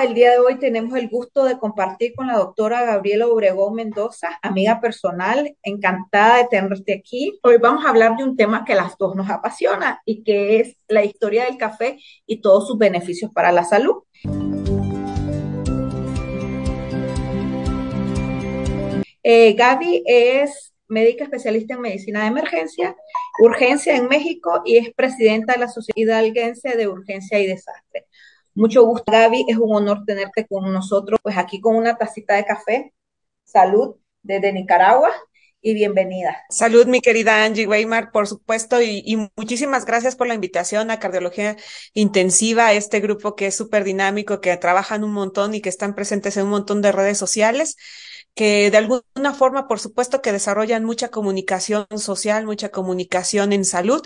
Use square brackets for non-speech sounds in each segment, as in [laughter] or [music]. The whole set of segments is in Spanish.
El día de hoy tenemos el gusto de compartir con la doctora Gabriela Obregón Mendoza, amiga personal, encantada de tenerte aquí. Hoy vamos a hablar de un tema que a las dos nos apasiona y que es la historia del café y todos sus beneficios para la salud. Eh, Gaby es médica especialista en medicina de emergencia, urgencia en México y es presidenta de la Sociedad Alguense de Urgencia y Desastre. Mucho gusto, Gaby. Es un honor tenerte con nosotros, pues aquí con una tacita de café. Salud desde Nicaragua y bienvenida. Salud, mi querida Angie Weimar, por supuesto, y, muchísimas gracias por la invitación a Cardiología Intensiva, este grupo que es súper dinámico, que trabajan un montón y que están presentes en un montón de redes sociales que de alguna forma, por supuesto, que desarrollan mucha comunicación social, mucha comunicación en salud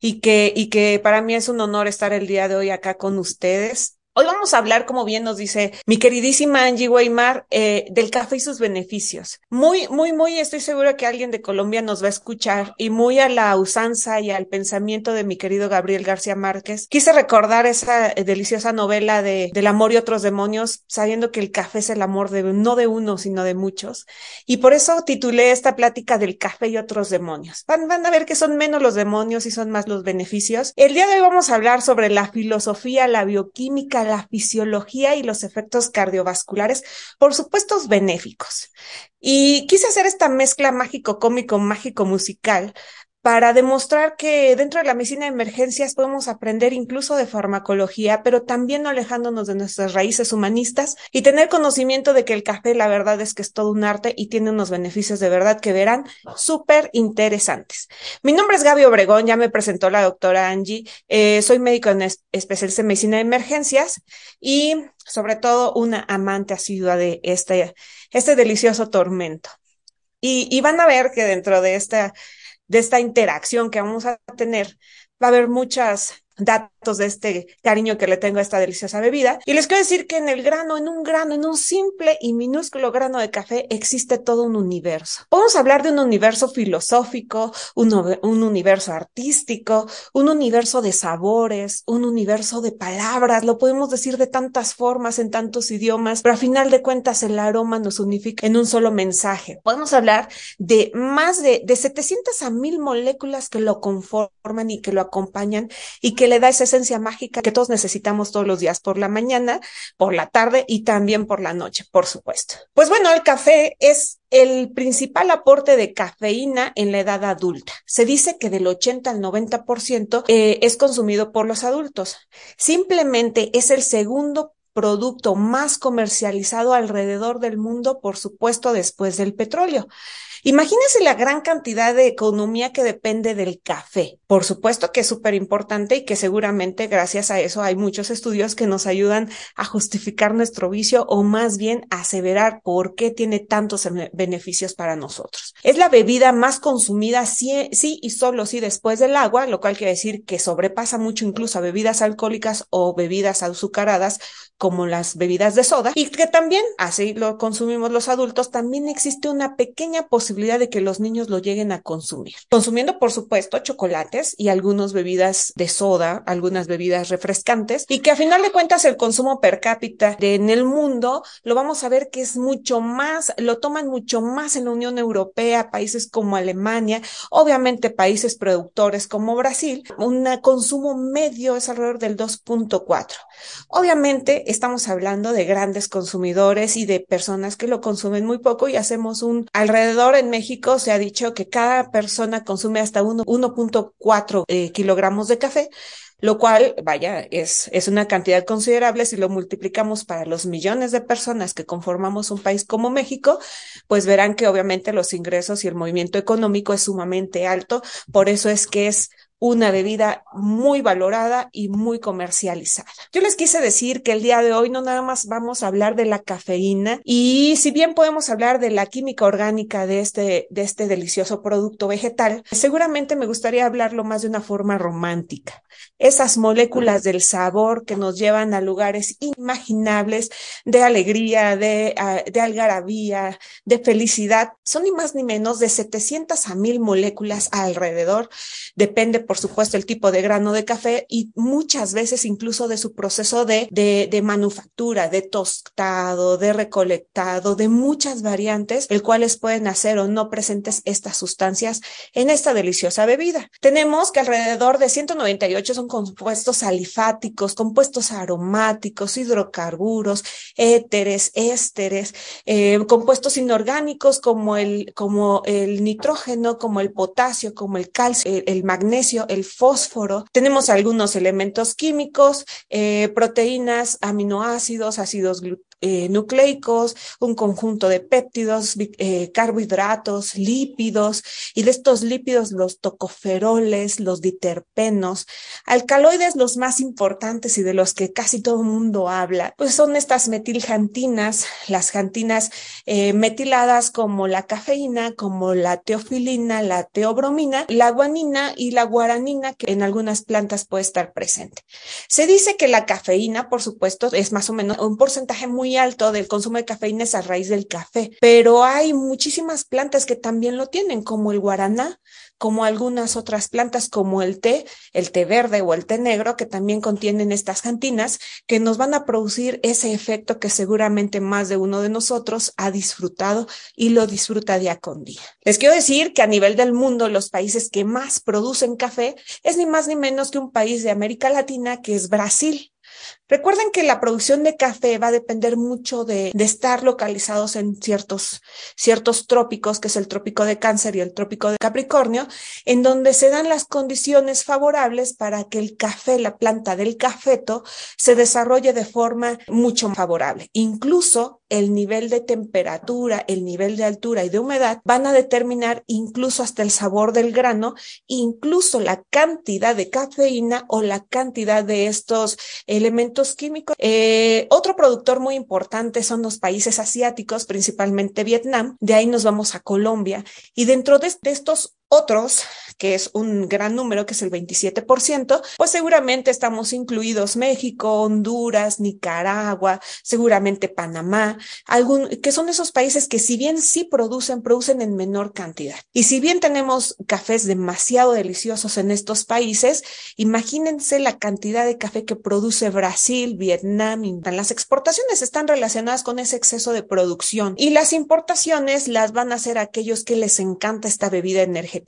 y que, y que para mí es un honor estar el día de hoy acá con ustedes Hoy vamos a hablar, como bien nos dice mi queridísima Angie Weimar, eh, del café y sus beneficios. Muy, muy, muy estoy segura que alguien de Colombia nos va a escuchar y muy a la usanza y al pensamiento de mi querido Gabriel García Márquez. Quise recordar esa eh, deliciosa novela de Del amor y otros demonios, sabiendo que el café es el amor de no de uno, sino de muchos. Y por eso titulé esta plática del café y otros demonios. van a ver que son menos los demonios y son más los beneficios. El día de hoy vamos a hablar sobre la filosofía, la bioquímica, la fisiología y los efectos cardiovasculares, por supuesto benéficos. Y quise hacer esta mezcla mágico-cómico, mágico-musical para demostrar que dentro de la medicina de emergencias podemos aprender incluso de farmacología, pero también alejándonos de nuestras raíces humanistas y tener conocimiento de que el café la verdad es que es todo un arte y tiene unos beneficios de verdad que verán súper interesantes. Mi nombre es Gaby Obregón, ya me presentó la doctora Angie, eh, soy médico en especialista en medicina de emergencias y sobre todo una amante asidua de este, este delicioso tormento. Y, y van a ver que dentro de esta de esta interacción que vamos a tener, va a haber muchas datos de este cariño que le tengo a esta deliciosa bebida. Y les quiero decir que en el grano, en un grano, en un simple y minúsculo grano de café existe todo un universo. Podemos hablar de un universo filosófico, un, universo artístico, un universo de sabores, un universo de palabras, lo podemos decir de tantas formas, en tantos idiomas, pero a final de cuentas el aroma nos unifica en un solo mensaje. Podemos hablar de más de, de 700 a 1000 moléculas que lo conforman y que lo acompañan y que que le da esa esencia mágica que todos necesitamos todos los días, por la mañana, por la tarde y también por la noche, por supuesto. Pues bueno, el café es el principal aporte de cafeína en la edad adulta. Se dice que del 80 al 90% ciento eh, es consumido por los adultos. Simplemente es el segundo producto más comercializado alrededor del mundo, por supuesto, después del petróleo. Imagínense la gran cantidad de economía que depende del café. Por supuesto que es súper importante y que seguramente gracias a eso hay muchos estudios que nos ayudan a justificar nuestro vicio o más bien aseverar por qué tiene tantos beneficios para nosotros. Es la bebida más consumida sí, y solo sí después del agua, lo cual quiere decir que sobrepasa mucho incluso a bebidas alcohólicas o bebidas azucaradas como las bebidas de soda y que también, así lo consumimos los adultos, también existe una pequeña posibilidad posibilidad de que los niños lo lleguen a consumir. Consumiendo, por supuesto, chocolates y algunas bebidas de soda, algunas bebidas refrescantes, y que a final de cuentas el consumo per cápita en el mundo lo vamos a ver que es mucho más, lo toman mucho más en la Unión Europea, países como Alemania, obviamente países productores como Brasil, un consumo medio es alrededor del 2.4. Obviamente estamos hablando de grandes consumidores y de personas que lo consumen muy poco y hacemos un alrededor en México se ha dicho que cada persona consume hasta 1.4 eh, kilogramos de café, lo cual, vaya, es, es una cantidad considerable. Si lo multiplicamos para los millones de personas que conformamos un país como México, pues verán que obviamente los ingresos y el movimiento económico es sumamente alto. Por eso es que es una bebida muy valorada y muy comercializada. Yo les quise decir que el día de hoy no nada más vamos a hablar de la cafeína y si bien podemos hablar de la química orgánica de este, de este delicioso producto vegetal, seguramente me gustaría hablarlo más de una forma romántica. Esas moléculas del sabor que nos llevan a lugares imaginables de alegría, de, ah, de algarabía, de felicidad, son ni más ni menos de 700 a 1000 moléculas alrededor, depende por por supuesto, el tipo de grano de café y muchas veces incluso de su proceso de, de, manufactura, de tostado, de recolectado, de muchas variantes, el cuales pueden hacer o no presentes estas sustancias en esta deliciosa bebida. Tenemos que alrededor de 198 son compuestos alifáticos, compuestos aromáticos, hidrocarburos, éteres, ésteres, eh, compuestos inorgánicos como el, como el nitrógeno, como el potasio, como el calcio, el magnesio, el fósforo, tenemos algunos elementos químicos, eh, proteínas, aminoácidos, ácidos eh, nucleicos, un conjunto de péptidos, eh, carbohidratos, lípidos, y de estos lípidos los tocoferoles, los diterpenos, alcaloides los más importantes y de los que casi todo el mundo habla, pues son estas metiljantinas, las jantinas eh, metiladas como la cafeína, como la teofilina, la teobromina, la guanina y la guaranina que en algunas plantas puede estar presente. Se dice que la cafeína, por supuesto, es más o menos un porcentaje muy alto del consumo de cafeína es a raíz del café, pero hay muchísimas plantas que también lo tienen, como el guaraná, como algunas otras plantas como el té, el té verde o el té negro, que también contienen estas cantinas, que nos van a producir ese efecto que seguramente más de uno de nosotros ha disfrutado y lo disfruta día con día. Les quiero decir que a nivel del mundo, los países que más producen café es ni más ni menos que un país de América Latina, que es Brasil. Recuerden que la producción de café va a depender mucho de, estar localizados en ciertos, ciertos trópicos, que es el trópico de cáncer y el trópico de Capricornio, en donde se dan las condiciones favorables para que el café, la planta del cafeto, se desarrolle de forma mucho más favorable. Incluso el nivel de temperatura, el nivel de altura y de humedad van a determinar incluso hasta el sabor del grano, incluso la cantidad de cafeína o la cantidad de estos elementos químicos. Eh, otro productor muy importante son los países asiáticos, principalmente Vietnam. De ahí nos vamos a Colombia. Y dentro de estos otros, que es un gran número, que es el 27%, pues seguramente estamos incluidos México, Honduras, Nicaragua, seguramente Panamá, algún, que son esos países que si bien sí producen, producen en menor cantidad. Y si bien tenemos cafés demasiado deliciosos en estos países, imagínense la cantidad de café que produce Brasil, Vietnam. Las exportaciones están relacionadas con ese exceso de producción y las importaciones las van a hacer aquellos que les encanta esta bebida energética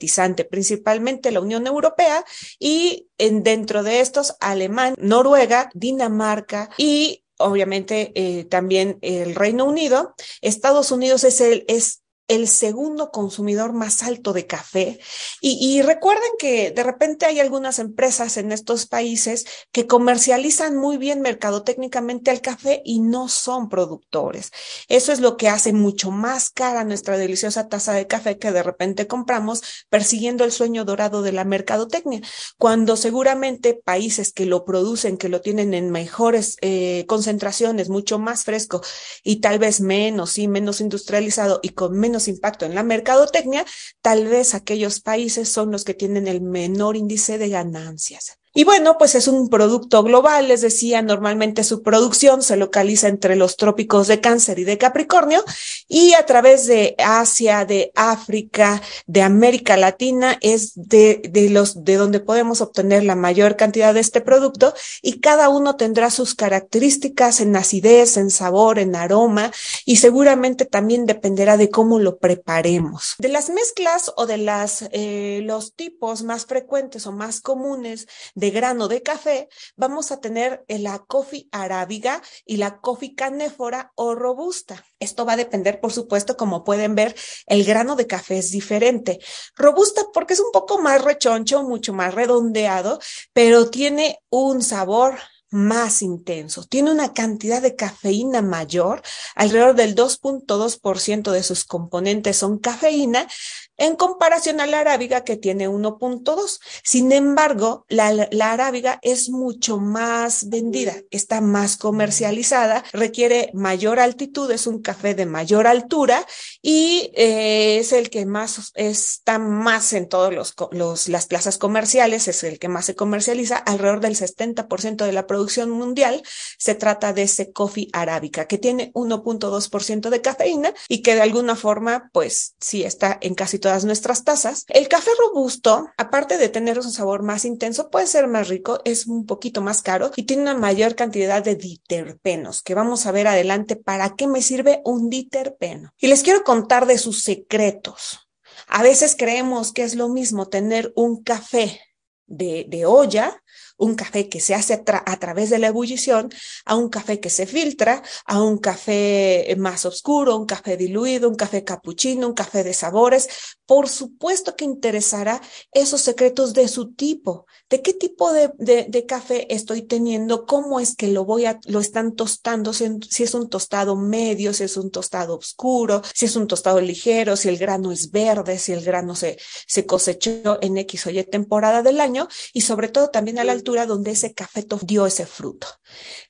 principalmente la Unión Europea y en, dentro de estos Alemania, Noruega, Dinamarca y obviamente eh, también el Reino Unido. Estados Unidos es el, es el segundo consumidor más alto de café. Y, recuerden que de repente hay algunas empresas en estos países que comercializan muy bien mercadotécnicamente el café y no son productores. Eso es lo que hace mucho más cara nuestra deliciosa taza de café que de repente compramos persiguiendo el sueño dorado de la mercadotecnia, cuando seguramente países que lo producen, que lo tienen en mejores eh, concentraciones, mucho más fresco y tal vez menos, sí menos industrializado y con menos impacto en la mercadotecnia, tal vez aquellos países son los que tienen el menor índice de ganancias. Y bueno, pues es un producto global, les decía, normalmente su producción se localiza entre los trópicos de Cáncer y de Capricornio y a través de Asia, de África, de América Latina es de, los de donde podemos obtener la mayor cantidad de este producto y cada uno tendrá sus características en acidez, en sabor, en aroma y seguramente también dependerá de cómo lo preparemos. De las mezclas o de las eh, los tipos más frecuentes o más comunes de de grano de café, vamos a tener la coffee arábiga y la coffee canéfora o robusta. Esto va a depender, por supuesto, como pueden ver, el grano de café es diferente. Robusta porque es un poco más rechoncho, mucho más redondeado, pero tiene un sabor más intenso. Tiene una cantidad de cafeína mayor, alrededor del 2.2% de sus componentes son cafeína en comparación a la arábiga que tiene 1.2. Sin embargo, la, arábiga es mucho más vendida, está más comercializada, requiere mayor altitud, es un café de mayor altura y eh, es el que más está más en todas las plazas comerciales, es el que más se comercializa, alrededor del 70% de la producción mundial se trata de ese coffee arábica que tiene 1.2% de cafeína y que de alguna forma, pues sí está en casi todas nuestras tazas. El café robusto, aparte de tener un sabor más intenso, puede ser más rico, es un poquito más caro y tiene una mayor cantidad de diterpenos, que vamos a ver adelante para qué me sirve un diterpeno. Y les quiero contar de sus secretos. A veces creemos que es lo mismo tener un café de, de, olla un café que se hace a través de la ebullición, a un café que se filtra, a un café más oscuro, un café diluido, un café capuchino, un café de sabores. Por supuesto que interesará esos secretos de su tipo, de qué tipo de, café estoy teniendo, cómo es que lo voy a, lo están tostando, si es un tostado medio, si es un tostado oscuro, si es un tostado ligero, si el grano es verde, si el grano se, se cosechó en X o Y temporada del año y sobre todo también la altura donde ese cafeto dio ese fruto.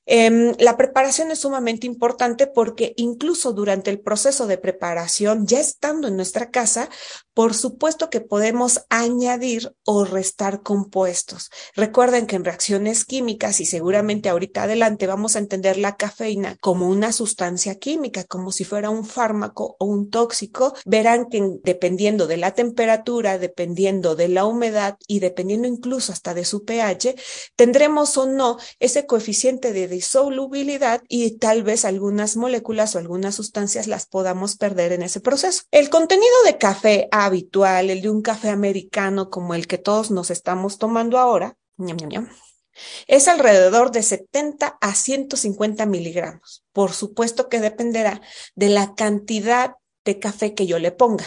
Em, la preparación es sumamente importante porque incluso durante el proceso de preparación, ya estando en nuestra casa, por supuesto que podemos añadir o restar compuestos. Recuerden que en reacciones químicas y seguramente ahorita adelante vamos a entender la cafeína como una sustancia química, como si fuera un fármaco o un tóxico. Verán que dependiendo de la temperatura, dependiendo de la humedad y dependiendo incluso hasta de su pH, tendremos o no ese coeficiente de disolubilidad y tal vez algunas moléculas o algunas sustancias las podamos perder en ese proceso. El contenido de café a habitual, el de un café americano como el que todos nos estamos tomando ahora, es alrededor de 70 a 150 miligramos. Por supuesto que dependerá de la cantidad de café que yo le ponga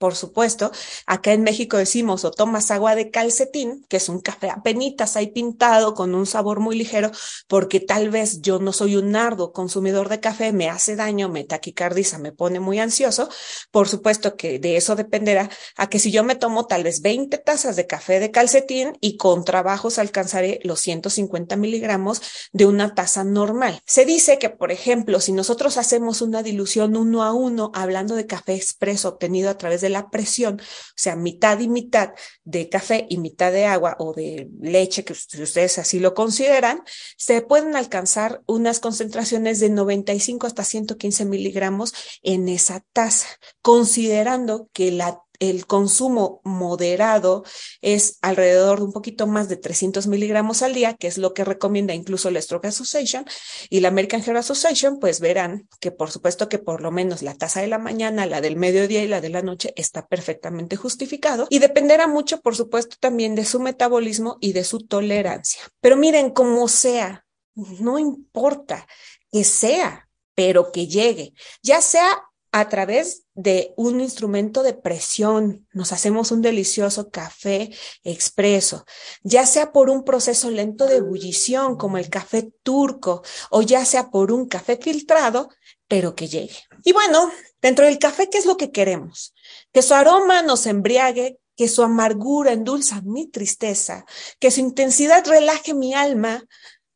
por supuesto. Acá en México decimos o tomas agua de calcetín, que es un café penitas ahí pintado con un sabor muy ligero, porque tal vez yo no soy un nardo consumidor de café, me hace daño, me taquicardiza, me pone muy ansioso. Por supuesto que de eso dependerá a que si yo me tomo tal vez 20 tazas de café de calcetín y con trabajos alcanzaré los 150 miligramos de una taza normal. Se dice que, por ejemplo, si nosotros hacemos una dilución uno a uno, hablando de café expreso obtenido a través de la presión, o sea, mitad y mitad de café y mitad de agua o de leche, que ustedes así lo consideran, se pueden alcanzar unas concentraciones de 95 hasta 115 miligramos en esa taza, considerando que la el consumo moderado es alrededor de un poquito más de 300 miligramos al día, que es lo que recomienda incluso la Stroke Association y la American Heart Association, pues verán que por supuesto que por lo menos la tasa de la mañana, la del mediodía y la de la noche está perfectamente justificado y dependerá mucho, por supuesto, también de su metabolismo y de su tolerancia. Pero miren, como sea, no importa que sea, pero que llegue, ya sea a través de un instrumento de presión. Nos hacemos un delicioso café expreso, ya sea por un proceso lento de ebullición como el café turco o ya sea por un café filtrado, pero que llegue. Y bueno, dentro del café, ¿qué es lo que queremos? Que su aroma nos embriague, que su amargura endulza mi tristeza, que su intensidad relaje mi alma,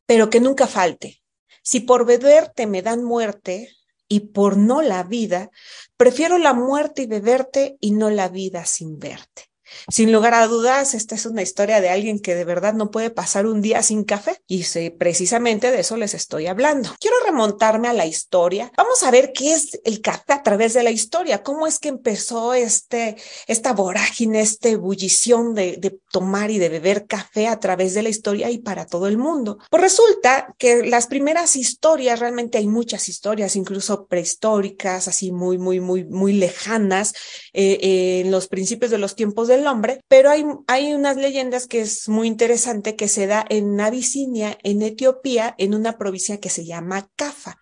pero que nunca falte. Si por beberte me dan muerte, y por no la vida, prefiero la muerte y beberte y no la vida sin verte. Sin lugar a dudas, esta es una historia de alguien que de verdad no puede pasar un día sin café y precisamente de eso les estoy hablando. Quiero remontarme a la historia. Vamos a ver qué es el café a través de la historia, cómo es que empezó este, esta vorágine, esta ebullición de, tomar y de beber café a través de la historia y para todo el mundo. Pues resulta que las primeras historias, realmente hay muchas historias, incluso prehistóricas, así muy, muy, muy, muy lejanas, eh, eh, en los principios de los tiempos del hombre, pero hay, hay unas leyendas que es muy interesante que se da en Abisinia, en Etiopía, en una provincia que se llama Cafa.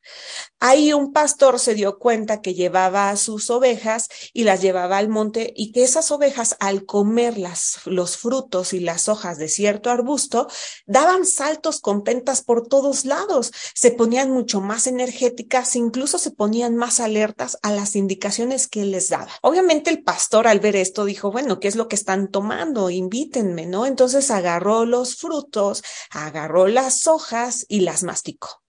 Ahí un pastor se dio cuenta que llevaba a sus ovejas y las llevaba al monte y que esas ovejas al comer los frutos y las hojas de cierto arbusto daban saltos con pentas por todos lados, se ponían mucho más energéticas, incluso se ponían más alertas a las indicaciones que les daba. Obviamente el pastor al ver esto dijo, bueno, ¿qué es lo que están tomando, invítenme, ¿no? Entonces agarró los frutos, agarró las hojas y las masticó.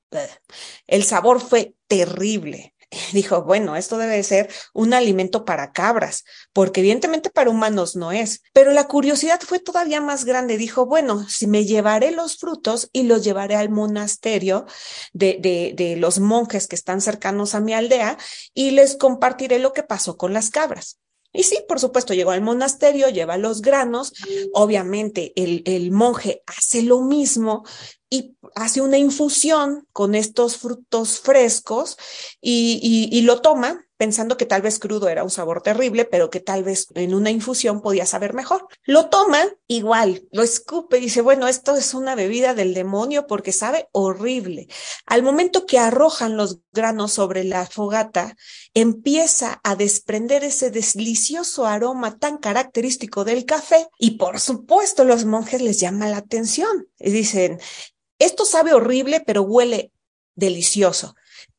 El sabor fue terrible. [laughs] Dijo, bueno, esto debe ser un alimento para cabras, porque evidentemente para humanos no es. Pero la curiosidad fue todavía más grande. Dijo, bueno, si me llevaré los frutos y los llevaré al monasterio de, de los monjes que están cercanos a mi aldea y les compartiré lo que pasó con las cabras. Y sí, por supuesto, llegó al monasterio, lleva los granos, obviamente el, el monje hace lo mismo y hace una infusión con estos frutos frescos y, y, y lo toma pensando que tal vez crudo era un sabor terrible, pero que tal vez en una infusión podía saber mejor. Lo toma igual, lo escupe y dice, bueno, esto es una bebida del demonio porque sabe horrible. Al momento que arrojan los granos sobre la fogata, empieza a desprender ese delicioso aroma tan característico del café y por supuesto los monjes les llama la atención y dicen, esto sabe horrible, pero huele delicioso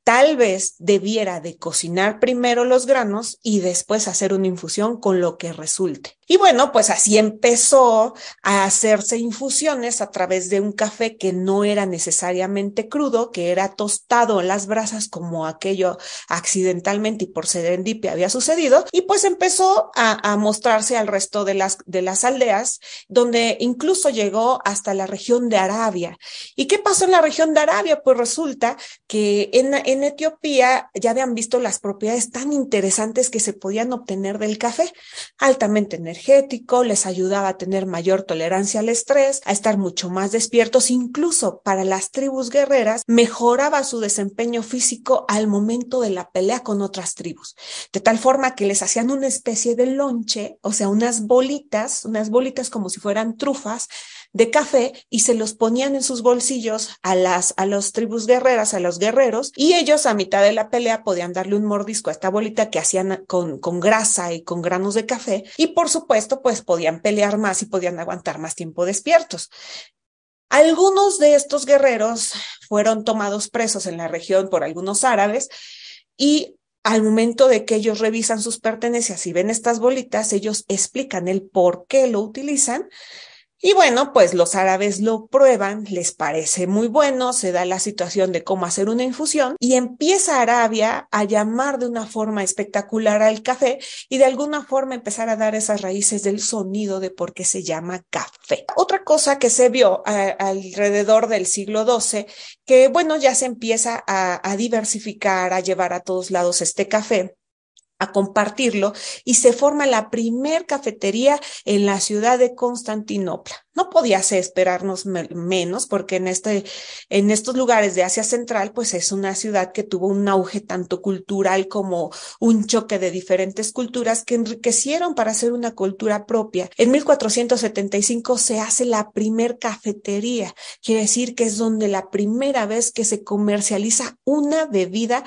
tal vez debiera de cocinar primero los granos y después hacer una infusión con lo que resulte. Y bueno, pues así empezó a hacerse infusiones a través de un café que no era necesariamente crudo, que era tostado en las brasas como aquello accidentalmente y por serendipia había sucedido. Y pues empezó a, mostrarse al resto de las, de las aldeas, donde incluso llegó hasta la región de Arabia. ¿Y qué pasó en la región de Arabia? Pues resulta que en, Etiopía ya habían visto las propiedades tan interesantes que se podían obtener del café, altamente energético, les ayudaba a tener mayor tolerancia al estrés, a estar mucho más despiertos, incluso para las tribus guerreras, mejoraba su desempeño físico al momento de la pelea con otras tribus, de tal forma que les hacían una especie de lonche, o sea, unas bolitas, unas bolitas como si fueran trufas de café y se los ponían en sus bolsillos a las, a los tribus guerreras, a los guerreros, y ellos a mitad de la pelea podían darle un mordisco a esta bolita que hacían con, con grasa y con granos de café, y por supuesto, pues podían pelear más y podían aguantar más tiempo despiertos. Algunos de estos guerreros fueron tomados presos en la región por algunos árabes y al momento de que ellos revisan sus pertenencias y ven estas bolitas, ellos explican el por qué lo utilizan y bueno, pues los árabes lo prueban, les parece muy bueno, se da la situación de cómo hacer una infusión y empieza Arabia a llamar de una forma espectacular al café y de alguna forma empezar a dar esas raíces del sonido de por qué se llama café. Otra cosa que se vio eh, alrededor del siglo XII, que bueno, ya se empieza a diversificar, a llevar a todos lados este café a compartirlo y se forma la primer cafetería en la ciudad de Constantinopla. No podía esperarnos menos porque en este en estos lugares de Asia Central pues es una ciudad que tuvo un auge tanto cultural como un choque de diferentes culturas que enriquecieron para hacer una cultura propia. En 1475 se hace la primer cafetería, quiere decir que es donde la primera vez que se comercializa una bebida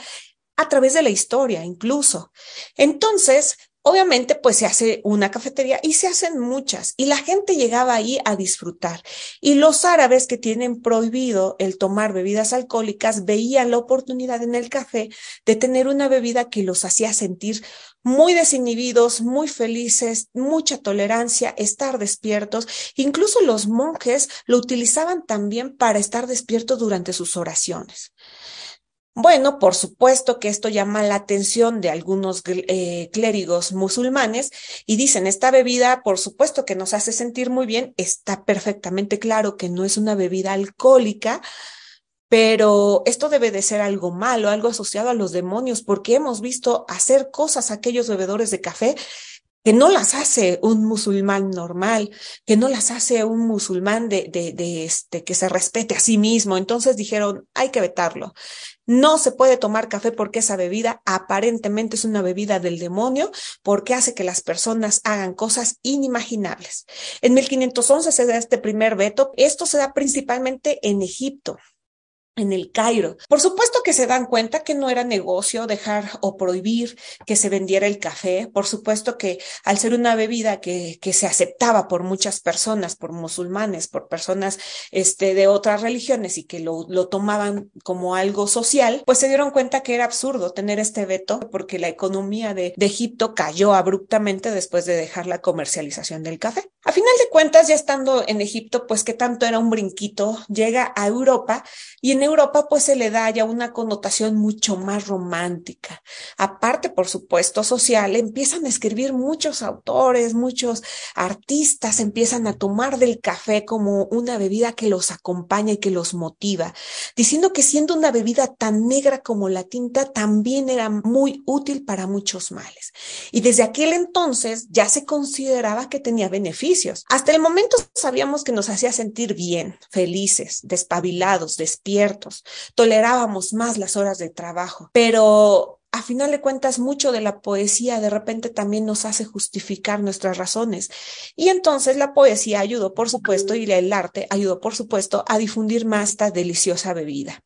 a través de la historia incluso. Entonces, obviamente, pues se hace una cafetería y se hacen muchas y la gente llegaba ahí a disfrutar. Y los árabes que tienen prohibido el tomar bebidas alcohólicas veían la oportunidad en el café de tener una bebida que los hacía sentir muy desinhibidos, muy felices, mucha tolerancia, estar despiertos. Incluso los monjes lo utilizaban también para estar despiertos durante sus oraciones. Bueno, por supuesto que esto llama la atención de algunos eh, clérigos musulmanes y dicen, esta bebida, por supuesto que nos hace sentir muy bien, está perfectamente claro que no es una bebida alcohólica, pero esto debe de ser algo malo, algo asociado a los demonios, porque hemos visto hacer cosas aquellos bebedores de café que no las hace un musulmán normal, que no las hace un musulmán de, de, de, este, que se respete a sí mismo. Entonces dijeron, hay que vetarlo. No se puede tomar café porque esa bebida aparentemente es una bebida del demonio porque hace que las personas hagan cosas inimaginables. En 1511 se da este primer veto. Esto se da principalmente en Egipto en el Cairo. Por supuesto que se dan cuenta que no era negocio dejar o prohibir que se vendiera el café. Por supuesto que al ser una bebida que, se aceptaba por muchas personas, por musulmanes, por personas este, de otras religiones y que lo, tomaban como algo social, pues se dieron cuenta que era absurdo tener este veto porque la economía de Egipto cayó abruptamente después de dejar la comercialización del café. A final de cuentas, ya estando en Egipto, pues que tanto era un brinquito, llega a Europa y en Europa pues se le da ya una connotación mucho más romántica. Aparte, por supuesto, social, empiezan a escribir muchos autores, muchos artistas, empiezan a tomar del café como una bebida que los acompaña y que los motiva, diciendo que siendo una bebida tan negra como la tinta, también era muy útil para muchos males. Y desde aquel entonces ya se consideraba que tenía beneficios. Hasta el momento sabíamos que nos hacía sentir bien, felices, despabilados, despiertos Tolerábamos más las horas de trabajo, pero a final de cuentas, mucho de la poesía de repente también nos hace justificar nuestras razones. Y entonces la poesía ayudó, por supuesto, y el arte ayudó, por supuesto, a difundir más esta deliciosa bebida.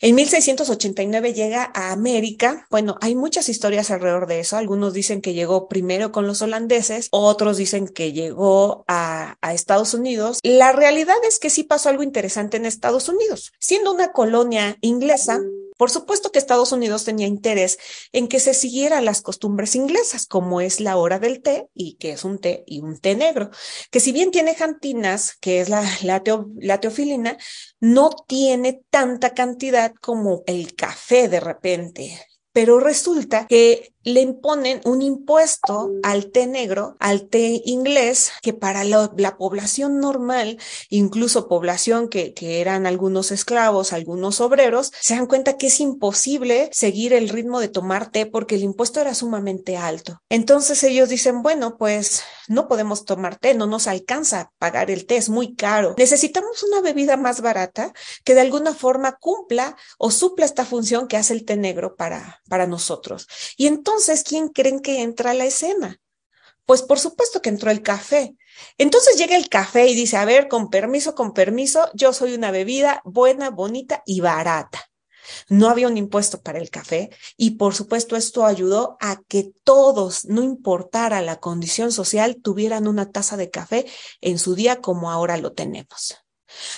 En 1689 llega a América. Bueno, hay muchas historias alrededor de eso. Algunos dicen que llegó primero con los holandeses, otros dicen que llegó a, a Estados Unidos. La realidad es que sí pasó algo interesante en Estados Unidos. Siendo una colonia inglesa, por supuesto que Estados Unidos tenía interés en que se siguieran las costumbres inglesas, como es la hora del té, y que es un té y un té negro, que si bien tiene jantinas, que es la, la teofilina, no tiene tanta cantidad como el café de repente pero resulta que le imponen un impuesto mm. al té negro, al té inglés, que para la, población normal, incluso población que, eran algunos esclavos, algunos obreros, se dan cuenta que es imposible seguir el ritmo de tomar té porque el impuesto era sumamente alto. Entonces ellos dicen, bueno, pues no podemos tomar té, no nos alcanza a pagar el té, es muy caro. Necesitamos una bebida más barata que de alguna forma cumpla o supla esta función que hace el té negro para, para nosotros. Y entonces entonces, ¿quién creen que entra a la escena? Pues por supuesto que entró el café. Entonces llega el café y dice, a ver, con permiso, con permiso, yo soy una bebida buena, bonita y barata. No había un impuesto para el café y por supuesto esto ayudó a que todos, no importara la condición social, tuvieran una taza de café en su día como ahora lo tenemos.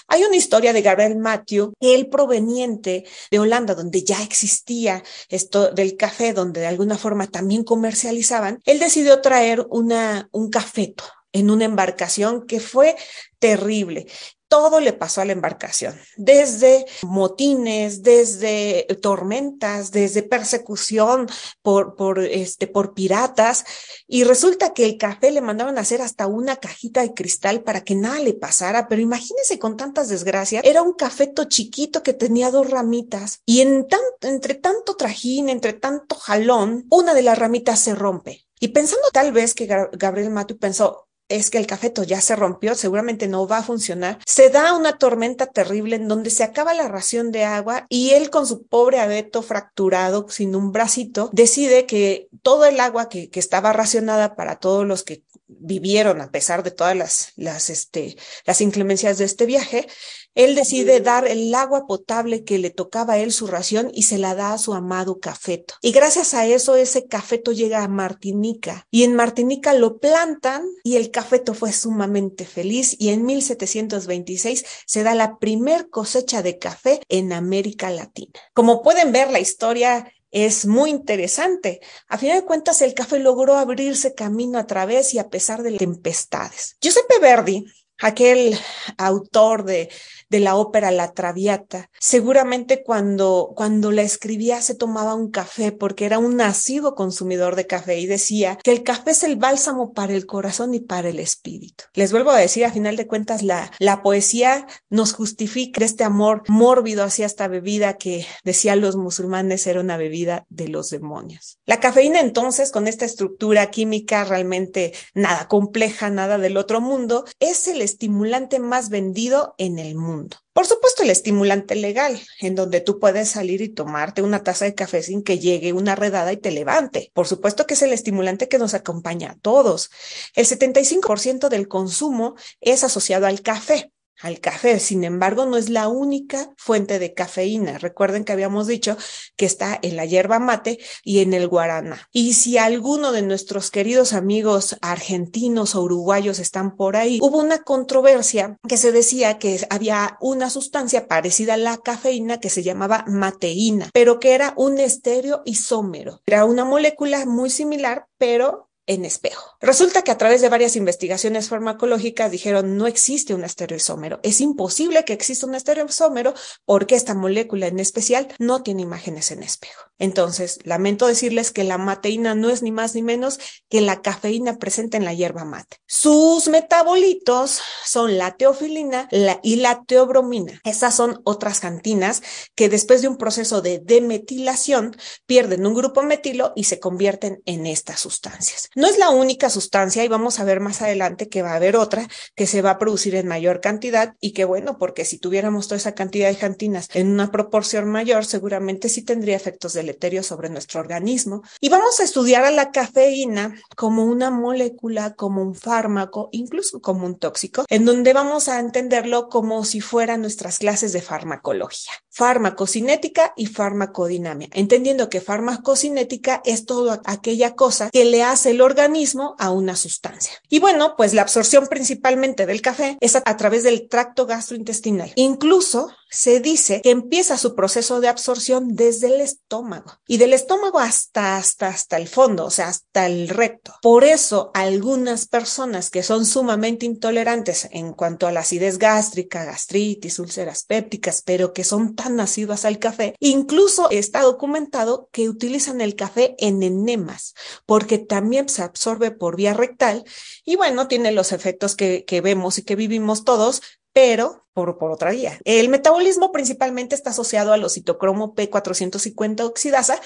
Hay una historia de Gabriel Matthew, él proveniente de Holanda, donde ya existía esto del café, donde de alguna forma también comercializaban. Él decidió traer una, un cafeto en una embarcación que fue terrible todo le pasó a la embarcación, desde motines, desde tormentas, desde persecución por, por, este, por piratas. Y resulta que el café le mandaban a hacer hasta una cajita de cristal para que nada le pasara. Pero imagínense con tantas desgracias, era un cafeto chiquito que tenía dos ramitas y en tanto entre tanto trajín, entre tanto jalón, una de las ramitas se rompe. Y pensando tal vez que Gabriel Matu pensó, es que el cafeto ya se rompió, seguramente no va a funcionar. Se da una tormenta terrible en donde se acaba la ración de agua y él con su pobre abeto fracturado, sin un bracito, decide que todo el agua que, estaba racionada para todos los que vivieron a pesar de todas las, las, este, las inclemencias de este viaje, él decide dar el agua potable que le tocaba a él su ración y se la da a su amado Cafeto. Y gracias a eso ese Cafeto llega a Martinica y en Martinica lo plantan y el Cafeto fue sumamente feliz y en 1726 se da la primer cosecha de café en América Latina. Como pueden ver, la historia es muy interesante. A fin de cuentas, el café logró abrirse camino a través y a pesar de las tempestades. Giuseppe Verdi, aquel autor de de la ópera La Traviata. Seguramente cuando, cuando la escribía se tomaba un café porque era un nacido consumidor de café y decía que el café es el bálsamo para el corazón y para el espíritu. Les vuelvo a decir, a final de cuentas, la, la poesía nos justifica este amor mórbido hacia esta bebida que decían los musulmanes era una bebida de los demonios. La cafeína entonces, con esta estructura química realmente nada compleja, nada del otro mundo, es el estimulante más vendido en el mundo. Por supuesto, el estimulante legal, en donde tú puedes salir y tomarte una taza de café sin que llegue una redada y te levante. Por supuesto que es el estimulante que nos acompaña a todos. El 75% del consumo es asociado al café al café. Sin embargo, no es la única fuente de cafeína. Recuerden que habíamos dicho que está en la hierba mate y en el guaraná. Y si alguno de nuestros queridos amigos argentinos o uruguayos están por ahí, hubo una controversia que se decía que había una sustancia parecida a la cafeína que se llamaba mateína, pero que era un estéreo isómero. Era una molécula muy similar, pero en espejo. Resulta que a través de varias investigaciones farmacológicas dijeron no existe un estereoisómero. Es imposible que exista un estereoisómero porque esta molécula en especial no tiene imágenes en espejo. Entonces, lamento decirles que la mateína no es ni más ni menos que la cafeína presente en la hierba mate. Sus metabolitos son la teofilina y la teobromina. Esas son otras cantinas que después de un proceso de demetilación pierden un grupo metilo y se convierten en estas sustancias. No es la única sustancia y vamos a ver más adelante que va a haber otra que se va a producir en mayor cantidad y que bueno, porque si tuviéramos toda esa cantidad de jantinas en una proporción mayor, seguramente sí tendría efectos deleterios sobre nuestro organismo. Y vamos a estudiar a la cafeína como una molécula, como un fármaco, incluso como un tóxico, en donde vamos a entenderlo como si fueran nuestras clases de farmacología, farmacocinética y farmacodinamia, entendiendo que farmacocinética es toda aquella cosa que le hace organismo a una sustancia. Y bueno, pues la absorción principalmente del café es a través del tracto gastrointestinal. Incluso se dice que empieza su proceso de absorción desde el estómago y del estómago hasta, hasta, hasta el fondo, o sea, hasta el recto. Por eso algunas personas que son sumamente intolerantes en cuanto a la acidez gástrica, gastritis, úlceras pépticas, pero que son tan nacidas al café, incluso está documentado que utilizan el café en enemas, porque también se absorbe por vía rectal y bueno, tiene los efectos que vemos y que vivimos todos pero por, otra vía. El metabolismo principalmente está asociado al citocromo P450 oxidasa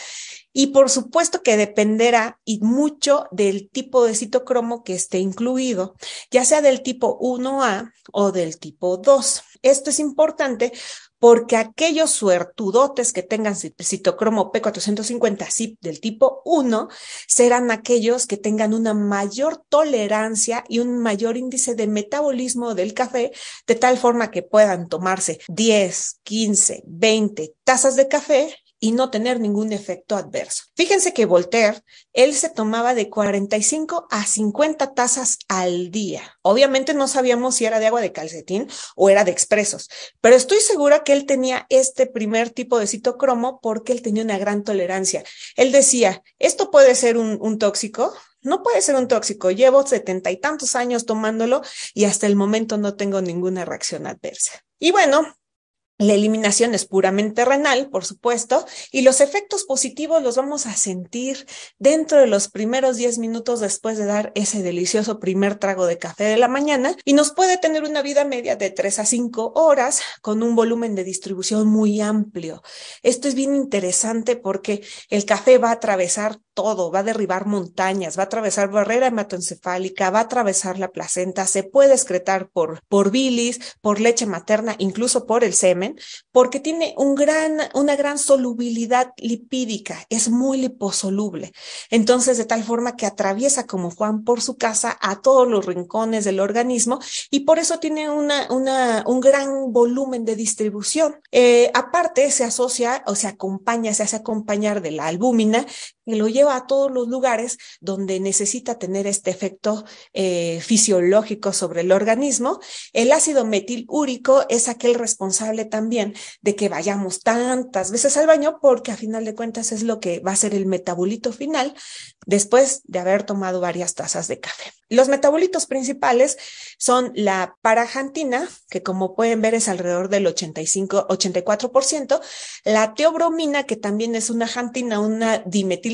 y por supuesto que dependerá y mucho del tipo de citocromo que esté incluido, ya sea del tipo 1A o del tipo 2. Esto es importante porque aquellos suertudotes que tengan citocromo P450 CIP del tipo 1 serán aquellos que tengan una mayor tolerancia y un mayor índice de metabolismo del café, de tal forma que puedan tomarse 10, 15, 20 tazas de café y no tener ningún efecto adverso. Fíjense que Voltaire, él se tomaba de 45 a 50 tazas al día. Obviamente no sabíamos si era de agua de calcetín o era de expresos, pero estoy segura que él tenía este primer tipo de citocromo porque él tenía una gran tolerancia. Él decía, esto puede ser un, tóxico, no puede ser un tóxico. Llevo setenta y tantos años tomándolo y hasta el momento no tengo ninguna reacción adversa. Y bueno, la eliminación es puramente renal, por supuesto, y los efectos positivos los vamos a sentir dentro de los primeros 10 minutos después de dar ese delicioso primer trago de café de la mañana y nos puede tener una vida media de 3 a 5 horas con un volumen de distribución muy amplio. Esto es bien interesante porque el café va a atravesar todo, va a derribar montañas, va a atravesar barrera hematoencefálica, va a atravesar la placenta, se puede excretar por, por bilis, por leche materna, incluso por el semen, porque tiene un gran, una gran solubilidad lipídica, es muy liposoluble. Entonces, de tal forma que atraviesa como Juan por su casa a todos los rincones del organismo y por eso tiene una, una, un gran volumen de distribución. Eh, aparte, se asocia o se acompaña, se hace acompañar de la albúmina, que lo lleva a todos los lugares donde necesita tener este efecto eh, fisiológico sobre el organismo. El ácido metilúrico es aquel responsable también de que vayamos tantas veces al baño porque a final de cuentas es lo que va a ser el metabolito final después de haber tomado varias tazas de café. Los metabolitos principales son la parajantina, que como pueden ver es alrededor del 85, 84%, la teobromina, que también es una jantina, una dimetil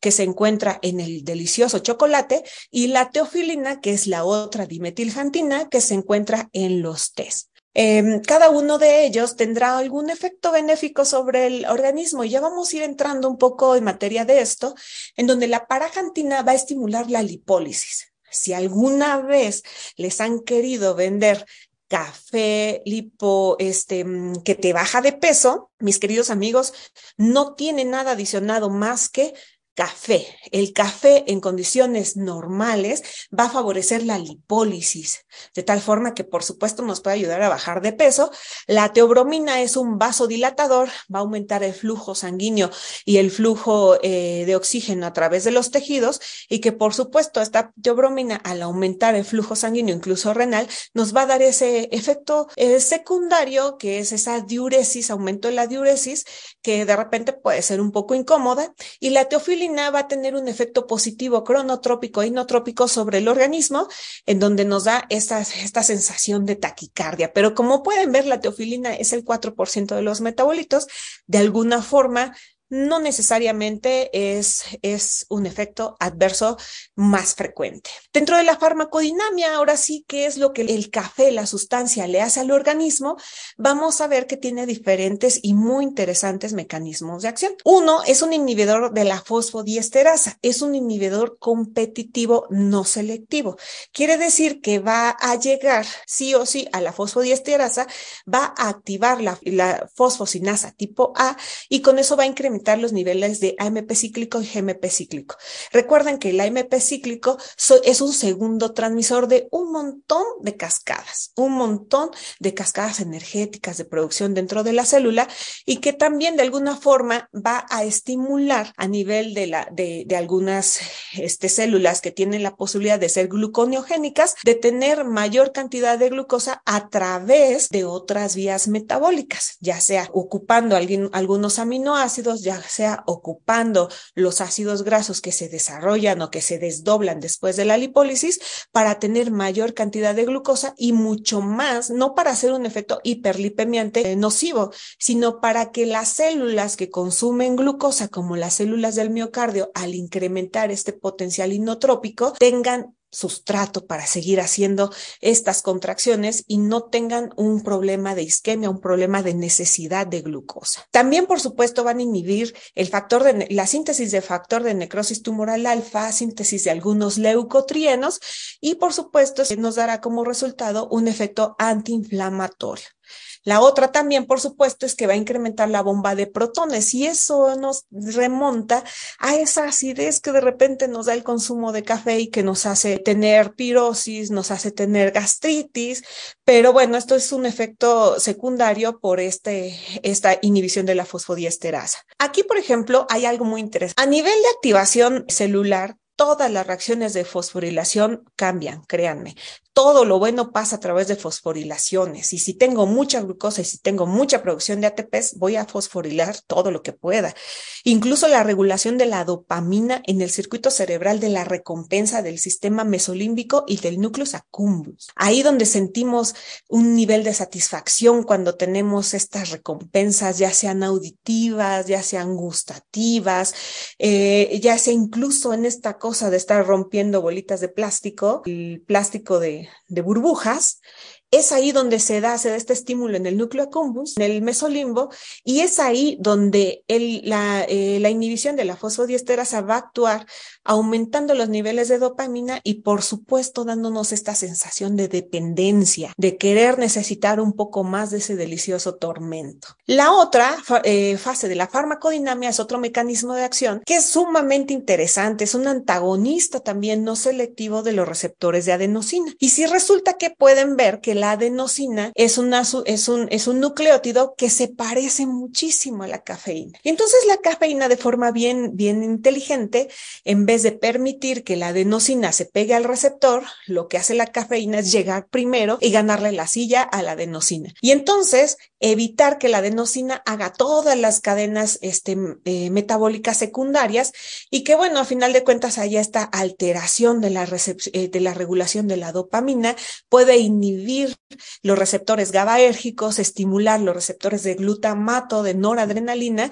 que se encuentra en el delicioso chocolate y la teofilina, que es la otra dimetiljantina que se encuentra en los tés. Em, cada uno de ellos tendrá algún efecto benéfico sobre el organismo y ya vamos a ir entrando un poco en materia de esto, en donde la parajantina va a estimular la lipólisis. Si alguna vez les han querido vender café, lipo, este, mm, que te baja de peso, mis queridos amigos, no tiene nada adicionado más que café. El café en condiciones normales va a favorecer la lipólisis, de tal forma que por supuesto nos puede ayudar a bajar de peso. La teobromina es un vasodilatador, va a aumentar el flujo sanguíneo y el flujo eh, de oxígeno a través de los tejidos y que por supuesto esta teobromina al aumentar el flujo sanguíneo, incluso renal, nos va a dar ese efecto eh, secundario que es esa diuresis, aumento de la diuresis, que de repente puede ser un poco incómoda y la teofilina va a tener un efecto positivo cronotrópico e inotrópico sobre el organismo, en donde nos da esta, esta sensación de taquicardia. Pero como pueden ver, la teofilina es el 4% de los metabolitos. De alguna forma, no necesariamente es, es un efecto adverso más frecuente. Dentro de la farmacodinamia, ahora sí qué es lo que el café, la sustancia, le hace al organismo, vamos a ver que tiene diferentes y muy interesantes mecanismos de acción. Uno es un inhibidor de la fosfodiesterasa, es un inhibidor competitivo no selectivo. Quiere decir que va a llegar sí o sí a la fosfodiesterasa, va a activar la, la fosfosinasa tipo A y con eso va a incrementar los niveles de AMP cíclico y GMP cíclico. Recuerden que el AMP cíclico es un segundo transmisor de un montón de cascadas, un montón de cascadas energéticas de producción dentro de la célula y que también de alguna forma va a estimular a nivel de, algunas este, células que tienen la posibilidad de ser gluconeogénicas, de tener mayor cantidad de glucosa a través de otras vías metabólicas, ya sea ocupando algunos aminoácidos, ya sea ocupando los ácidos grasos que se desarrollan o que se desdoblan después de la lipólisis para tener mayor cantidad de glucosa y mucho más, no para hacer un efecto hiperlipemiante nocivo, sino para que las células que consumen glucosa, como las células del miocardio, al incrementar este potencial inotrópico, tengan sustrato para seguir haciendo estas contracciones y no tengan un problema de isquemia, un problema de necesidad de glucosa. También, por supuesto, van a inhibir el factor de, la síntesis de factor de necrosis tumoral alfa, síntesis de algunos leucotrienos y, por supuesto, nos dará como resultado un efecto antiinflamatorio. La otra también, por supuesto, es que va a incrementar la bomba de protones y eso nos remonta a esa acidez que de repente nos da el consumo de café y que nos hace tener pirosis, nos hace tener gastritis, pero bueno, esto es un efecto secundario por este, esta inhibición de la fosfodiesterasa. Aquí, por ejemplo, hay algo muy interesante. A nivel de activación celular, todas las reacciones de fosforilación cambian, créanme todo lo bueno pasa a través de fosforilaciones. Y si tengo mucha glucosa y si tengo mucha producción de ATPs, voy a fosforilar todo lo que pueda. Incluso la regulación de la dopamina en el circuito cerebral de la recompensa del sistema mesolímbico y del núcleo accumbens. Ahí donde sentimos un nivel de satisfacción cuando tenemos estas recompensas, ya sean auditivas, ya sean gustativas, eh, ya sea incluso en esta cosa de estar rompiendo bolitas de plástico, el plástico de de, burbujas es ahí donde se da, este estímulo en el núcleo accumbens, en el mesolimbo, y es ahí donde eh, la, inhibición de la fosfodiesterasa va a actuar aumentando los niveles de dopamina y por supuesto dándonos esta sensación de dependencia, de querer necesitar un poco más de ese delicioso tormento. La otra eh, fase de la farmacodinamia es otro mecanismo de acción que es sumamente interesante, es un antagonista también no selectivo de los receptores de adenosina. Y si resulta que pueden ver que la adenosina es, es, un, es un nucleótido que se parece muchísimo a la cafeína. Y entonces la cafeína de forma bien, bien inteligente, en vez de permitir que la adenosina se pegue al receptor, lo que hace la cafeína es llegar primero y ganarle la silla a la adenosina. Y entonces evitar que la adenosina haga todas las cadenas este, eh, metabólicas secundarias y que, bueno, a final de cuentas haya esta alteración de la, eh, de la regulación de la dopamina, puede inhibir los receptores GABAérgicos, estimular los receptores de glutamato, de noradrenalina,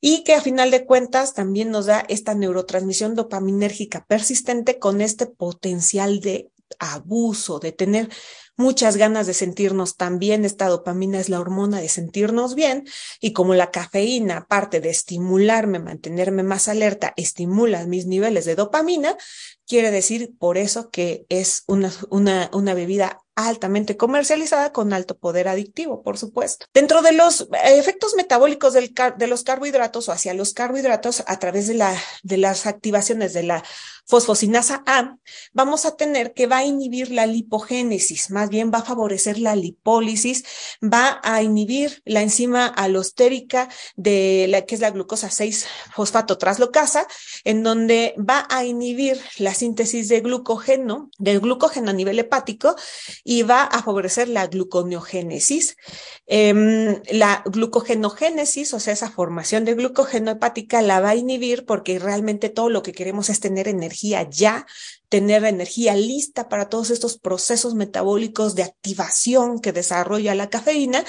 y que a final de cuentas también nos da esta neurotransmisión dopaminérgica persistente con este potencial de abuso, de tener muchas ganas de sentirnos tan bien. Esta dopamina es la hormona de sentirnos bien y como la cafeína, aparte de estimularme, mantenerme más alerta, estimula mis niveles de dopamina, quiere decir por eso que es una, una bebida altamente comercializada con alto poder adictivo, por supuesto. Dentro de los efectos metabólicos de los carbohidratos o hacia los carbohidratos a través de, la, de las activaciones de la fosfocinasa A, vamos a tener que va a inhibir la lipogénesis, más bien va a favorecer la lipólisis, va a inhibir la enzima alostérica de la que es la glucosa 6 fosfato traslocasa, en donde va a inhibir la síntesis de glucógeno, del glucógeno a nivel hepático y va a favorecer la gluconeogénesis. Em, la glucogenogénesis, o sea, esa formación de glucógeno hepática, la va a inhibir porque realmente todo lo que queremos es tener energía ya, tener energía lista para todos estos procesos metabólicos de activación que desarrolla la cafeína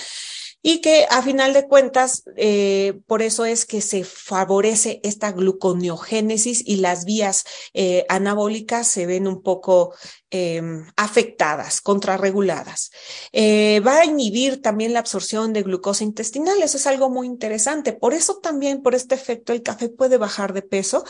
y que a final de cuentas, eh, por eso es que se favorece esta gluconeogénesis y las vías eh, anabólicas se ven un poco em, afectadas, contrarreguladas. Eh, va a inhibir también la absorción de glucosa intestinal, eso es algo muy interesante. Por eso también, por este efecto, el café puede bajar de peso,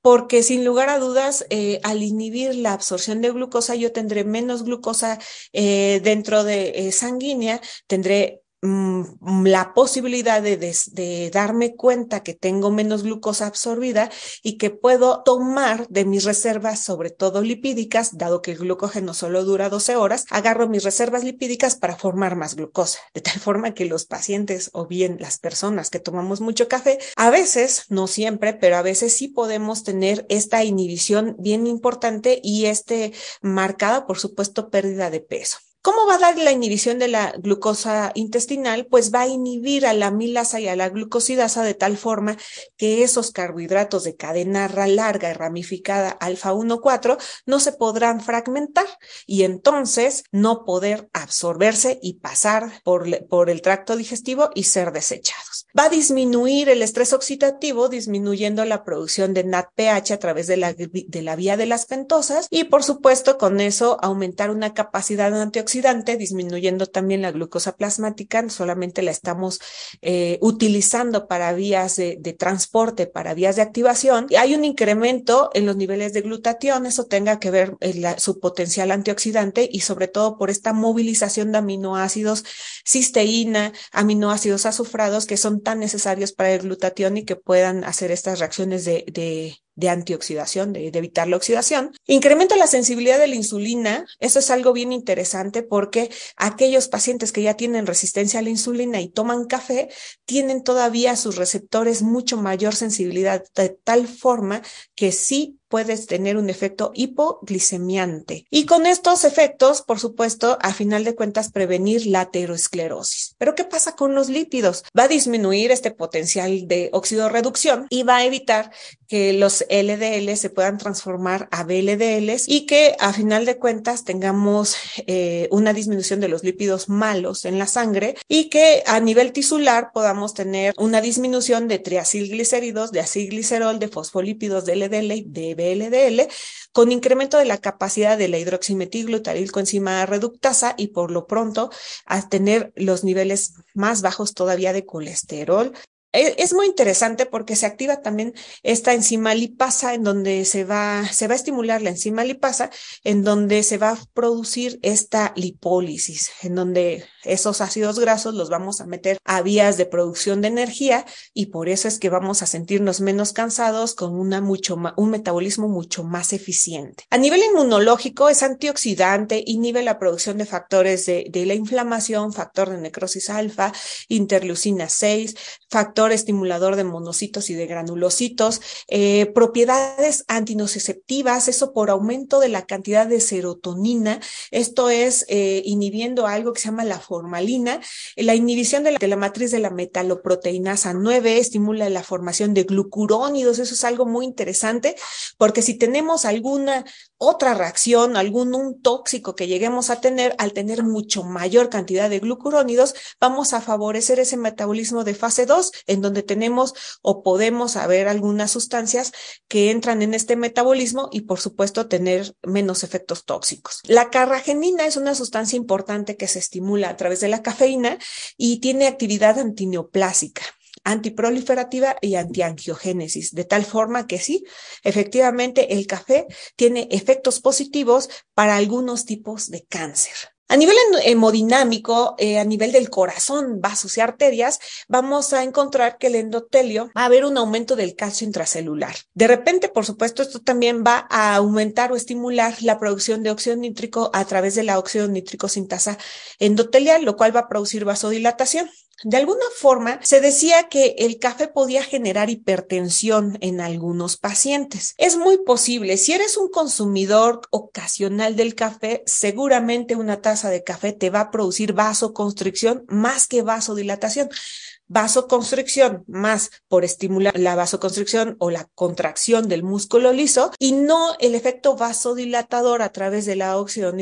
porque sin lugar a dudas, al inhibir la absorción de glucosa, yo tendré menos glucosa dentro de sanguínea, tendré Mm, la posibilidad de, darme cuenta que tengo menos glucosa absorbida y que puedo tomar de mis reservas, sobre todo lipídicas, dado que el glucógeno solo dura 12 horas, agarro mis reservas lipídicas para formar más glucosa, de tal forma que los pacientes o bien las personas que tomamos mucho café, a veces, no siempre, pero a veces sí podemos tener esta inhibición bien importante y este marcada, por supuesto, pérdida de peso. ¿Cómo va a dar la inhibición de la glucosa intestinal? Pues va a inhibir a la milasa y a la glucosidasa de tal forma que esos carbohidratos de cadena larga y ramificada alfa 1,4 no se podrán fragmentar y entonces no poder absorberse y pasar por, el tracto digestivo y ser desechados. Va a disminuir el estrés oxidativo, disminuyendo la producción de NADPH a través de la, de la vía de las pentosas y, por supuesto, con eso aumentar una capacidad antioxidante disminuyendo también la glucosa plasmática, solamente la estamos eh, utilizando para vías de, transporte, para vías de activación. Y hay un incremento en los niveles de glutatión, eso tenga que ver eh, su potencial antioxidante y sobre todo por esta movilización de aminoácidos, cisteína, aminoácidos azufrados que son tan necesarios para el glutatión y que puedan hacer estas reacciones de de antioxidación, de, evitar la oxidación. Incrementa la sensibilidad de la insulina. Eso es algo bien interesante porque aquellos pacientes que ya tienen resistencia a la insulina y toman café tienen todavía sus receptores mucho mayor sensibilidad, de tal forma que sí puedes tener un efecto hipoglicemiante. Y con estos efectos, por supuesto, a final de cuentas, prevenir la aterosclerosis. Pero ¿qué pasa con los lípidos? Va a disminuir este potencial de óxido reducción y va a evitar que los LDL se puedan transformar a BLDL y que a final de cuentas tengamos eh, una disminución de los lípidos malos en la sangre y que a nivel tisular podamos tener una disminución de triacilglicéridos, de acilglicerol, de fosfolípidos, de LDL y de LDL, con incremento de la capacidad de la hidroximetilglutaril coenzima reductasa y por lo pronto a tener los niveles más bajos todavía de colesterol, eh, es muy interesante porque se activa también esta enzima lipasa en donde se va, se va a estimular la enzima lipasa, en donde se va a producir esta lipólisis, en donde esos ácidos grasos los vamos a meter a vías de producción de energía y por eso es que vamos a sentirnos menos cansados con mucho un metabolismo mucho más eficiente. A nivel inmunológico es antioxidante, inhibe la producción de factores de, de la inflamación, factor de necrosis alfa, interleucina 6, factor estimulador de monocitos y de granulocitos, eh, propiedades antinociceptivas, eso por aumento de la cantidad de serotonina, esto es eh, inhibiendo algo que se llama la formalina, la inhibición de la, la matriz de la metaloproteinasa 9 estimula la formación de glucurónidos, eso es algo muy interesante porque si tenemos alguna otra reacción, algún un tóxico que lleguemos a tener, al tener mucho mayor cantidad de glucurónidos, vamos a favorecer ese metabolismo de fase 2, en donde tenemos o podemos haber algunas sustancias que entran en este metabolismo y, por supuesto, tener menos efectos tóxicos. La carragenina es una sustancia importante que se estimula a través de la cafeína y tiene actividad antineoplásica antiproliferativa y antiangiogénesis, de tal forma que sí, efectivamente el café tiene efectos positivos para algunos tipos de cáncer. A nivel hemodinámico, eh, a nivel del corazón, vasos y arterias, vamos a encontrar que el endotelio va a haber un aumento del calcio intracelular. De repente, por supuesto, esto también va a aumentar o estimular la producción de óxido nítrico a través de la óxido nítrico sintasa endotelial, lo cual va a producir vasodilatación. De alguna forma, se decía que el café podía generar hipertensión en algunos pacientes. Es muy posible, si eres un consumidor ocasional del café, seguramente una taza de café te va a producir vasoconstricción más que vasodilatación vasoconstricción más por estimular la vasoconstricción o la contracción del músculo liso y no el efecto vasodilatador a través de la óxido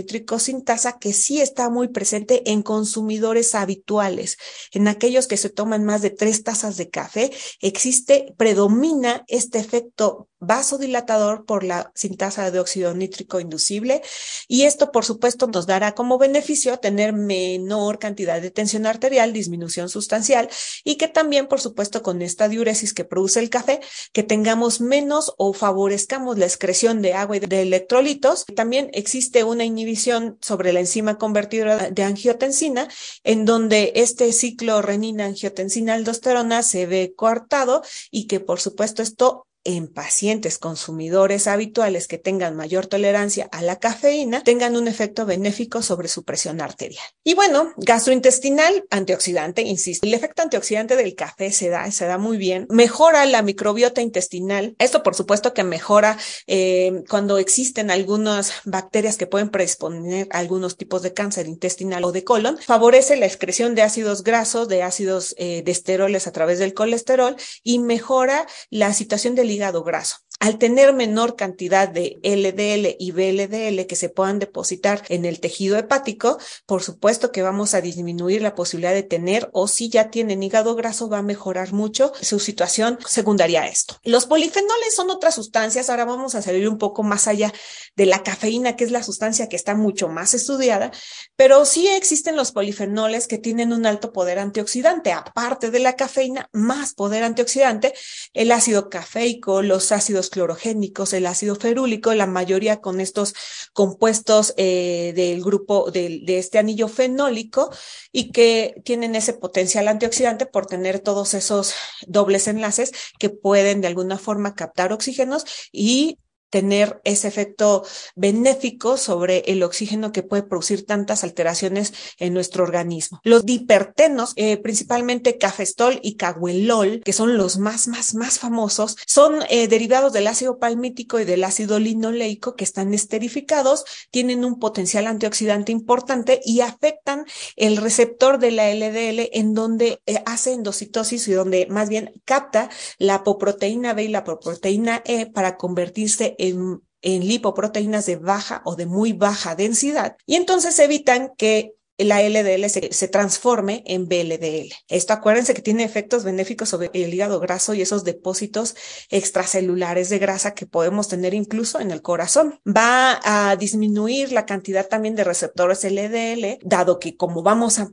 tasa, que sí está muy presente en consumidores habituales. En aquellos que se toman más de tres tazas de café, existe, predomina este efecto vasodilatador por la sintasa de óxido nítrico inducible y esto por supuesto nos dará como beneficio tener menor cantidad de tensión arterial, disminución sustancial y que también por supuesto con esta diuresis que produce el café que tengamos menos o favorezcamos la excreción de agua y de electrolitos. También existe una inhibición sobre la enzima convertidora de angiotensina en donde este ciclo renina angiotensina aldosterona se ve coartado y que por supuesto esto en pacientes consumidores habituales que tengan mayor tolerancia a la cafeína tengan un efecto benéfico sobre su presión arterial. Y bueno, gastrointestinal, antioxidante, insisto, el efecto antioxidante del café se da, se da muy bien, mejora la microbiota intestinal, esto por supuesto que mejora eh, cuando existen algunas bacterias que pueden predisponer algunos tipos de cáncer intestinal o de colon, favorece la excreción de ácidos grasos, de ácidos eh, de esteroles a través del colesterol y mejora la situación del hígado graso al tener menor cantidad de LDL y BLDL que se puedan depositar en el tejido hepático, por supuesto que vamos a disminuir la posibilidad de tener o si ya tienen hígado graso va a mejorar mucho su situación secundaria a esto. Los polifenoles son otras sustancias, ahora vamos a salir un poco más allá de la cafeína, que es la sustancia que está mucho más estudiada, pero sí existen los polifenoles que tienen un alto poder antioxidante, aparte de la cafeína, más poder antioxidante, el ácido cafeico, los ácidos clorogénicos, el ácido ferúlico, la mayoría con estos compuestos eh, del grupo de, este anillo fenólico y que tienen ese potencial antioxidante por tener todos esos dobles enlaces que pueden de alguna forma captar oxígenos y tener ese efecto benéfico sobre el oxígeno que puede producir tantas alteraciones en nuestro organismo. Los dipertenos, eh, principalmente cafestol y caguelol, que son los más, más, más famosos, son eh, derivados del ácido palmítico y del ácido linoleico que están esterificados, tienen un potencial antioxidante importante y afectan el receptor de la LDL en donde eh, hace endocitosis y donde más bien capta la apoproteína B y la apoproteína E para convertirse en, lipoproteínas de baja o de muy baja densidad y entonces evitan que la LDL se, transforme en BLDL. Esto acuérdense que tiene efectos benéficos sobre el hígado graso y esos depósitos extracelulares de grasa que podemos tener incluso en el corazón. Va a disminuir la cantidad también de receptores LDL, dado que como vamos a,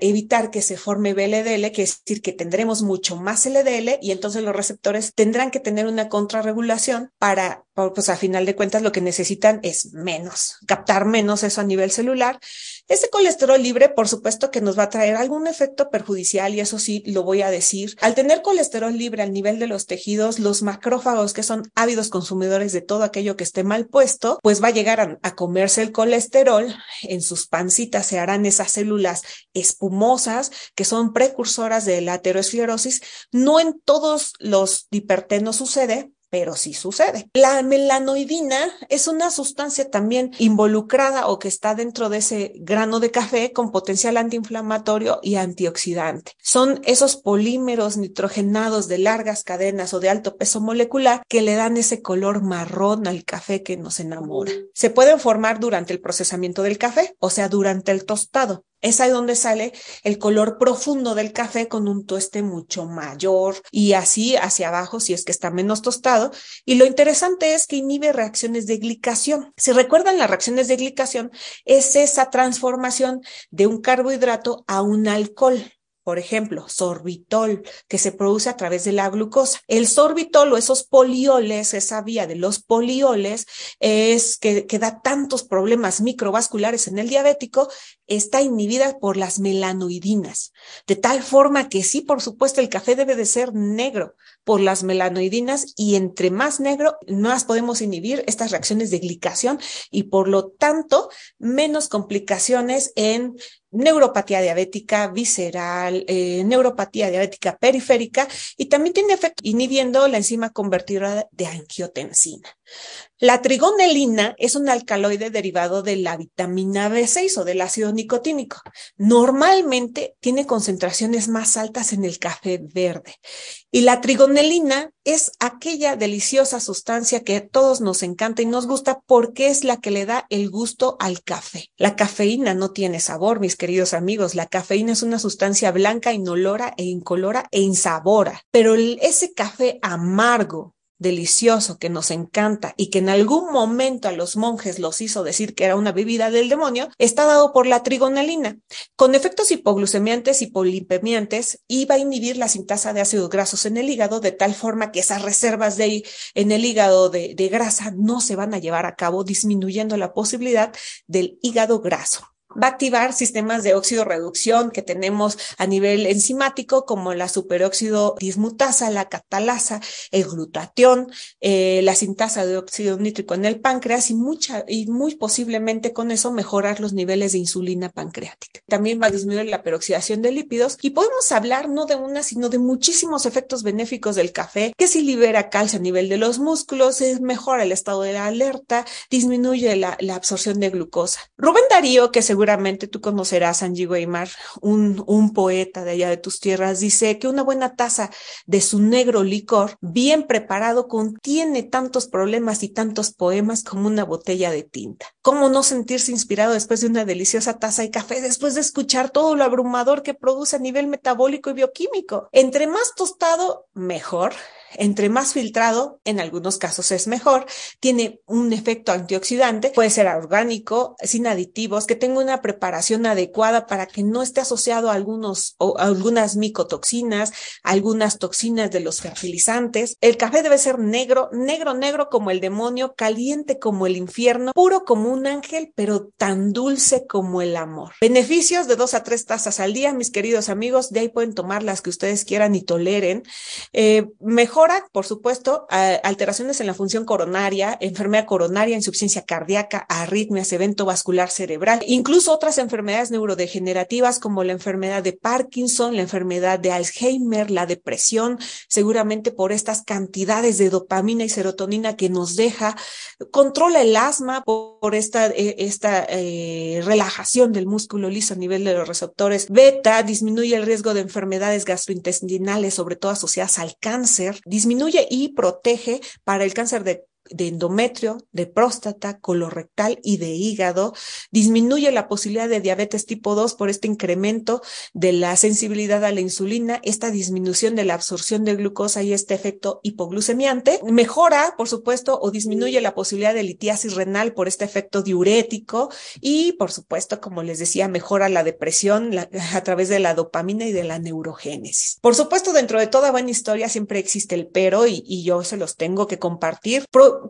evitar que se forme BLDL, que es decir que tendremos mucho más LDL y entonces los receptores tendrán que tener una contrarregulación para, pues a final de cuentas lo que necesitan es menos, captar menos eso a nivel celular. Este colesterol libre, por supuesto que nos va a traer algún efecto perjudicial y eso sí lo voy a decir. Al tener colesterol libre al nivel de los tejidos, los macrófagos, que son ávidos consumidores de todo aquello que esté mal puesto, pues va a llegar a, comerse el colesterol en sus pancitas, se harán esas células espumosas que son precursoras de la aterosclerosis. No en todos los hipertenos sucede, pero sí sucede. La melanoidina es una sustancia también involucrada o que está dentro de ese grano de café con potencial antiinflamatorio y antioxidante. Son esos polímeros nitrogenados de largas cadenas o de alto peso molecular que le dan ese color marrón al café que nos enamora. Se pueden formar durante el procesamiento del café, o sea, durante el tostado, es ahí donde sale el color profundo del café con un tueste mucho mayor y así hacia abajo si es que está menos tostado. Y lo interesante es que inhibe reacciones de glicación. Si recuerdan las reacciones de glicación, es esa transformación de un carbohidrato a un alcohol por ejemplo, sorbitol, que se produce a través de la glucosa. El sorbitol o esos polioles, esa vía de los polioles, es que, que da tantos problemas microvasculares en el diabético, está inhibida por las melanoidinas. De tal forma que sí, por supuesto, el café debe de ser negro por las melanoidinas y entre más negro, más podemos inhibir estas reacciones de glicación y por lo tanto, menos complicaciones en neuropatía diabética visceral, eh, neuropatía diabética periférica y también tiene efecto inhibiendo la enzima convertidora de angiotensina. La trigonelina es un alcaloide derivado de la vitamina B6 o del ácido nicotínico. Normalmente tiene concentraciones más altas en el café verde. Y la trigonelina es aquella deliciosa sustancia que a todos nos encanta y nos gusta porque es la que le da el gusto al café. La cafeína no tiene sabor, mis queridos amigos. La cafeína es una sustancia blanca, inolora e incolora e insabora. Pero ese café amargo delicioso que nos encanta y que en algún momento a los monjes los hizo decir que era una bebida del demonio, está dado por la trigonalina Con efectos hipoglucemiantes y polipemiantes, iba a inhibir la sintasa de ácidos grasos en el hígado de tal forma que esas reservas de, en el hígado de grasa no se van a llevar a cabo, disminuyendo la posibilidad del hígado graso va a activar sistemas de óxido reducción que tenemos a nivel enzimático, como la superóxido dismutasa, la catalasa, el glutatión, eh, la sintasa de óxido nítrico en el páncreas y, mucha, y muy posiblemente con eso mejorar los niveles de insulina pancreática. También va a disminuir la peroxidación de lípidos y podemos hablar no de una, sino de muchísimos efectos benéficos del café, que si libera calcio a nivel de los músculos, es, mejora el estado de alerta, disminuye la, la absorción de glucosa. Rubén Darío, que seguro seguramente tú conocerás a Angie Weimar, un, un poeta de allá de tus tierras, dice que una buena taza de su negro licor, bien preparado, contiene tantos problemas y tantos poemas como una botella de tinta. ¿Cómo no sentirse inspirado después de una deliciosa taza de café, después de escuchar todo lo abrumador que produce a nivel metabólico y bioquímico? Entre más tostado, mejor entre más filtrado, en algunos casos es mejor, tiene un efecto antioxidante, puede ser orgánico, sin aditivos, que tenga una preparación adecuada para que no esté asociado a algunos o algunas micotoxinas, algunas toxinas de los fertilizantes. El café debe ser negro, negro, negro como el demonio, caliente como el infierno, puro como un ángel, pero tan dulce como el amor. Beneficios de dos a tres tazas al día, mis queridos amigos, de ahí pueden tomar las que ustedes quieran y toleren. Eh, mejor Ahora, por supuesto, alteraciones en la función coronaria, enfermedad coronaria, insuficiencia cardíaca, arritmias, evento vascular cerebral, incluso otras enfermedades neurodegenerativas como la enfermedad de Parkinson, la enfermedad de Alzheimer, la depresión, seguramente por estas cantidades de dopamina y serotonina que nos deja, controla el asma por, esta, eh, esta eh, relajación del músculo liso a nivel de los receptores beta, disminuye el riesgo de enfermedades gastrointestinales, sobre todo asociadas al cáncer, disminuye y protege para el cáncer de de endometrio, de próstata, colorectal y de hígado, disminuye la posibilidad de diabetes tipo 2 por este incremento de la sensibilidad a la insulina, esta disminución de la absorción de glucosa y este efecto hipoglucemiante, mejora, por supuesto, o disminuye la posibilidad de litiasis renal por este efecto diurético y, por supuesto, como les decía, mejora la depresión a través de la dopamina y de la neurogénesis. Por supuesto, dentro de toda buena historia siempre existe el pero y, yo se los tengo que compartir.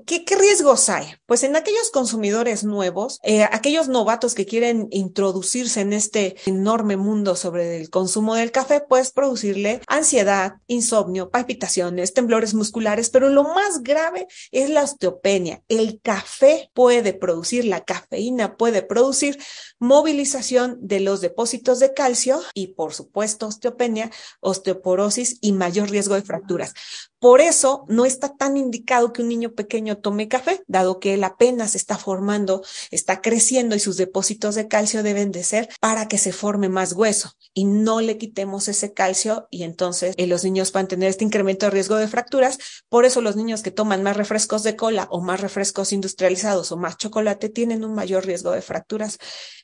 ¿qué, riesgos hay? Pues en aquellos consumidores nuevos, eh, aquellos novatos que quieren introducirse en este enorme mundo sobre el consumo del café, puedes producirle ansiedad, insomnio, palpitaciones, temblores musculares, pero lo más grave es la osteopenia. El café puede producir, la cafeína puede producir movilización de los depósitos de calcio y, por supuesto, osteopenia, osteoporosis y mayor riesgo de fracturas. Por eso no está tan indicado que un niño pequeño tome café, dado que él apenas está formando, está creciendo y sus depósitos de calcio deben de ser para que se forme más hueso y no le quitemos ese calcio y entonces eh, los niños van a tener este incremento de riesgo de fracturas. Por eso los niños que toman más refrescos de cola o más refrescos industrializados o más chocolate tienen un mayor riesgo de fracturas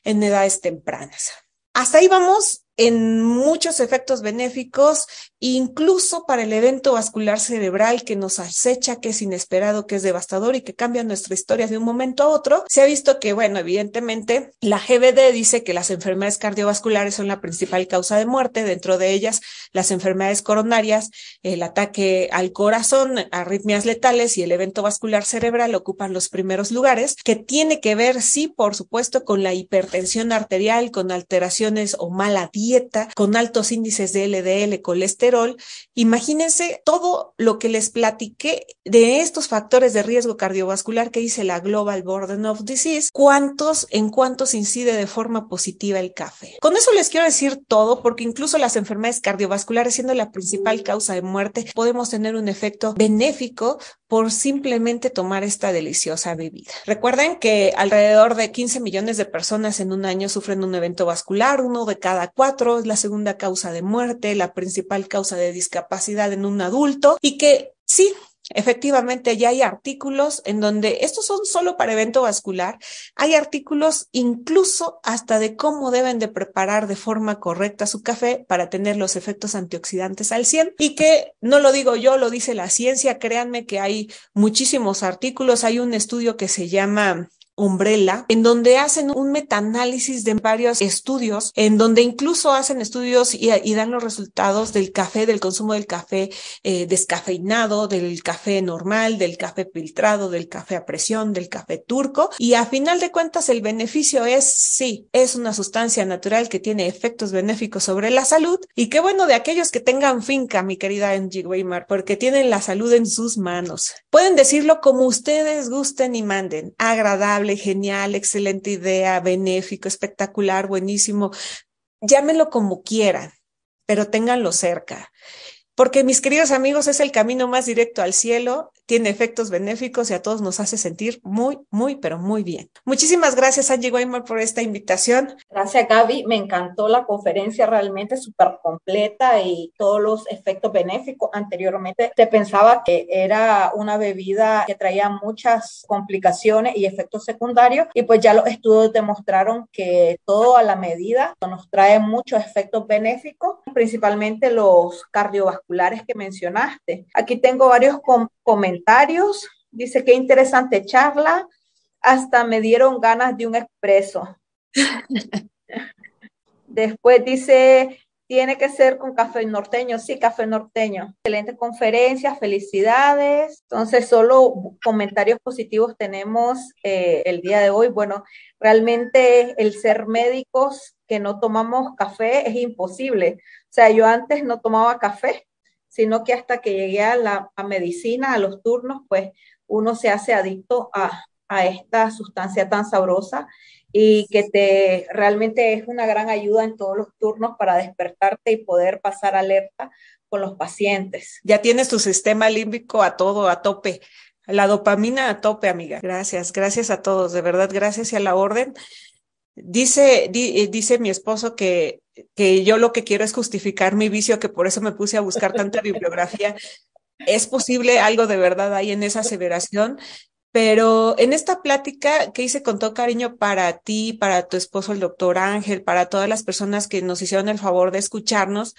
en edades tempranas. Hasta ahí vamos en muchos efectos benéficos, incluso para el evento vascular cerebral que nos acecha, que es inesperado, que es devastador y que cambia nuestra historia de un momento a otro. Se ha visto que, bueno, evidentemente la GBD dice que las enfermedades cardiovasculares son la principal causa de muerte, dentro de ellas las enfermedades coronarias, el ataque al corazón, arritmias letales y el evento vascular cerebral ocupan los primeros lugares, que tiene que ver, sí, por supuesto, con la hipertensión arterial, con alteraciones o mala con altos índices de LDL, colesterol. Imagínense todo lo que les platiqué de estos factores de riesgo cardiovascular que dice la Global Burden of Disease, cuántos, en cuántos incide de forma positiva el café. Con eso les quiero decir todo, porque incluso las enfermedades cardiovasculares siendo la principal causa de muerte, podemos tener un efecto benéfico por simplemente tomar esta deliciosa bebida. Recuerden que alrededor de 15 millones de personas en un año sufren un evento vascular, uno de cada cuatro es la segunda causa de muerte, la principal causa de discapacidad en un adulto y que Sí, Efectivamente, ya hay artículos en donde, estos son solo para evento vascular, hay artículos incluso hasta de cómo deben de preparar de forma correcta su café para tener los efectos antioxidantes al 100 y que no lo digo yo, lo dice la ciencia, créanme que hay muchísimos artículos, hay un estudio que se llama Umbrella, en donde hacen un metaanálisis de varios estudios, en donde incluso hacen estudios y, dan los resultados del café, del consumo del café eh, descafeinado, del café normal, del café filtrado, del café a presión, del café turco. Y a final de cuentas, el beneficio es, sí, es una sustancia natural que tiene efectos benéficos sobre la salud. Y qué bueno de aquellos que tengan finca, mi querida Angie Weimar, porque tienen la salud en sus manos. Pueden decirlo como ustedes gusten y manden, agradable genial, excelente idea, benéfico, espectacular, buenísimo. Llámenlo como quieran, pero ténganlo cerca. Porque mis queridos amigos, es el camino más directo al cielo tiene efectos benéficos y a todos nos hace sentir muy, muy, pero muy bien. Muchísimas gracias, Angie Weimar, por esta invitación. Gracias, Gaby. Me encantó la conferencia, realmente súper completa y todos los efectos benéficos. Anteriormente te pensaba que era una bebida que traía muchas complicaciones y efectos secundarios y pues ya los estudios demostraron que todo a la medida nos trae muchos efectos benéficos, principalmente los cardiovasculares que mencionaste. Aquí tengo varios comentarios comentarios. Dice, qué interesante charla. Hasta me dieron ganas de un expreso. [laughs] Después dice, tiene que ser con café norteño, sí, café norteño. Excelente conferencia, felicidades. Entonces, solo comentarios positivos tenemos eh, el día de hoy. Bueno, realmente el ser médicos que no tomamos café es imposible. O sea, yo antes no tomaba café sino que hasta que llegué a la medicina, a los turnos, pues uno se hace adicto a, a esta sustancia tan sabrosa y que te realmente es una gran ayuda en todos los turnos para despertarte y poder pasar alerta con los pacientes. Ya tienes tu sistema límbico a todo, a tope. La dopamina a tope, amiga. Gracias, gracias a todos, de verdad, gracias y a la orden. Dice, eh, dice mi esposo que, que yo lo que quiero es justificar mi vicio, que por eso me puse a buscar tanta bibliografía. Es posible algo de verdad ahí en esa aseveración, pero en esta plática que hice con todo cariño para ti, para tu esposo, el doctor Ángel, para todas las personas que nos hicieron el favor de escucharnos,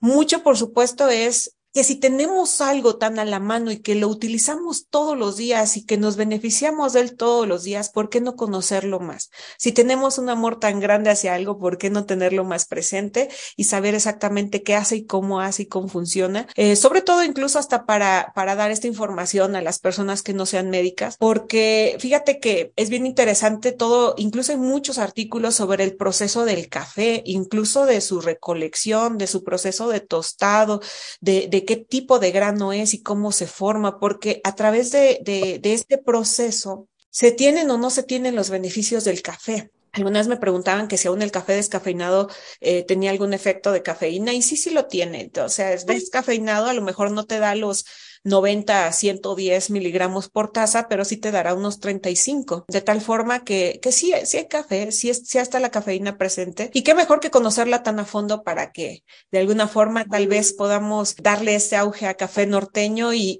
mucho, por supuesto, es que si tenemos algo tan a la mano y que lo utilizamos todos los días y que nos beneficiamos de él todos los días, ¿por qué no conocerlo más? Si tenemos un amor tan grande hacia algo, ¿por qué no tenerlo más presente y saber exactamente qué hace y cómo hace y cómo funciona? Eh, sobre todo incluso hasta para, para dar esta información a las personas que no sean médicas, porque fíjate que es bien interesante todo, incluso hay muchos artículos sobre el proceso del café, incluso de su recolección, de su proceso de tostado, de qué tipo de grano es y cómo se forma, porque a través de, de, este proceso se tienen o no se tienen los beneficios del café. Algunas me preguntaban que si aún el café descafeinado eh, tenía algún efecto de cafeína y sí, sí lo tiene. O sea, es descafeinado, a lo mejor no te da los 90 a 110 miligramos por taza, pero sí te dará unos 35, de tal forma que, que sí, sí hay café, sí, sí está la cafeína presente y qué mejor que conocerla tan a fondo para que de alguna forma tal vez podamos darle ese auge a café norteño y,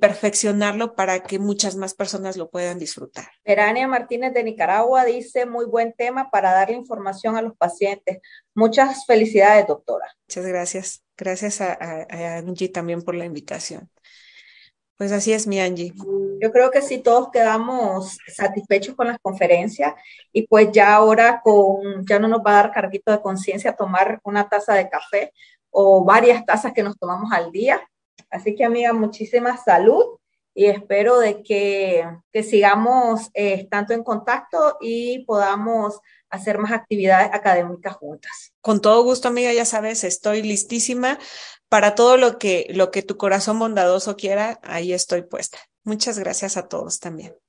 perfeccionarlo para que muchas más personas lo puedan disfrutar. Verania Martínez de Nicaragua dice muy buen tema para darle información a los pacientes. Muchas felicidades, doctora. Muchas gracias. Gracias a, a Angie también por la invitación. Pues así es, mi Angie. Yo creo que sí, todos quedamos satisfechos con las conferencias y pues ya ahora con, ya no nos va a dar carguito de conciencia tomar una taza de café o varias tazas que nos tomamos al día. Así que amiga, muchísima salud y espero de que, que sigamos eh, tanto en contacto y podamos hacer más actividades académicas juntas. Con todo gusto, amiga, ya sabes, estoy listísima para todo lo que, lo que tu corazón bondadoso quiera, ahí estoy puesta. Muchas gracias a todos también.